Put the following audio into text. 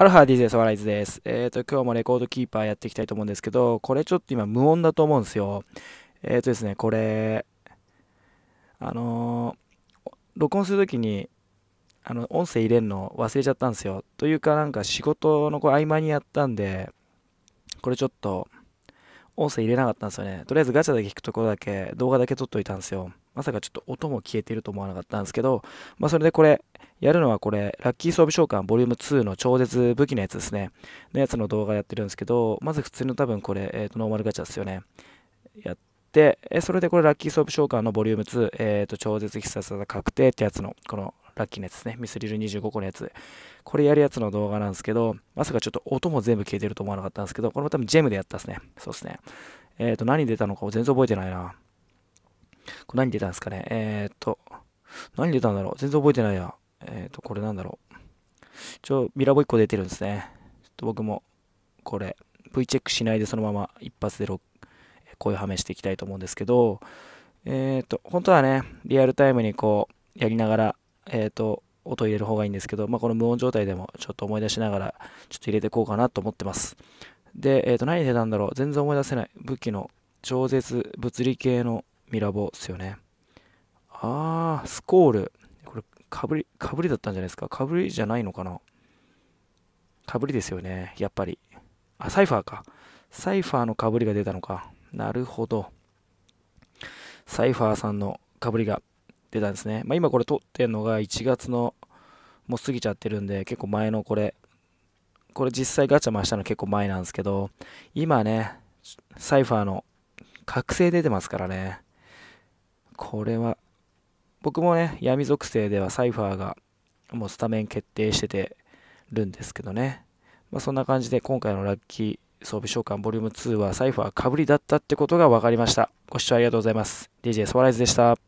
アフハ DJ ソワライズです。えっ、ー、と、今日もレコードキーパーやっていきたいと思うんですけど、これちょっと今無音だと思うんですよ。えっ、ー、とですね、これ、あのー、録音するときに、あの、音声入れるの忘れちゃったんですよ。というかなんか仕事のこう合間にやったんで、これちょっと、音声入れなかったんですよね。とりあえずガチャだけ聞くところだけ、動画だけ撮っといたんですよ。まさかちょっと音も消えてると思わなかったんですけど、まあそれでこれ、やるのはこれ、ラッキー装備召喚 Vol.2 の超絶武器のやつですね。のやつの動画やってるんですけど、まず普通の多分これ、えー、とノーマルガチャですよね。やって、えそれでこれラッキー装備召喚の Vol.2、えー、と超絶必殺技確定ってやつの、このラッキーのやつですね。ミスリル25個のやつ。これやるやつの動画なんですけど、まさかちょっと音も全部消えてると思わなかったんですけど、これも多分ジェムでやったですね。そうですね。えっ、ー、と、何出たのか全然覚えてないな。これ何出たんですかね。えっ、ー、と、何出たんだろう全然覚えてないや。えっ、ー、と、これなんだろう。ちょ、ミラボ1個出てるんですね。ちょっと僕も、これ、V チェックしないでそのまま一発で声はめしていきたいと思うんですけど、えっ、ー、と、本当はね、リアルタイムにこう、やりながら、えっ、ー、と、音入れる方がいいんですけど、まあ、この無音状態でもちょっと思い出しながら、ちょっと入れていこうかなと思ってます。で、えっと、何出たんだろう全然思い出せない。武器の超絶物理系のミラボっすよね。あー、スコール。かぶり、かぶりだったんじゃないですか。かぶりじゃないのかな。かぶりですよね、やっぱり。あ、サイファーか。サイファーのかぶりが出たのか。なるほど。サイファーさんのかぶりが出たんですね。まあ、今これ撮ってんのが1月の、もう過ぎちゃってるんで、結構前のこれ、これ実際ガチャ回したの結構前なんですけど、今ね、サイファーの覚醒出てますからね。これは僕もね、闇属性ではサイファーがもうスタメン決定しててるんですけどね。まあ、そんな感じで今回のラッキー装備召喚 Vol.2 はサイファーかぶりだったってことが分かりました。ご視聴ありがとうございます。DJ ソワライズでした。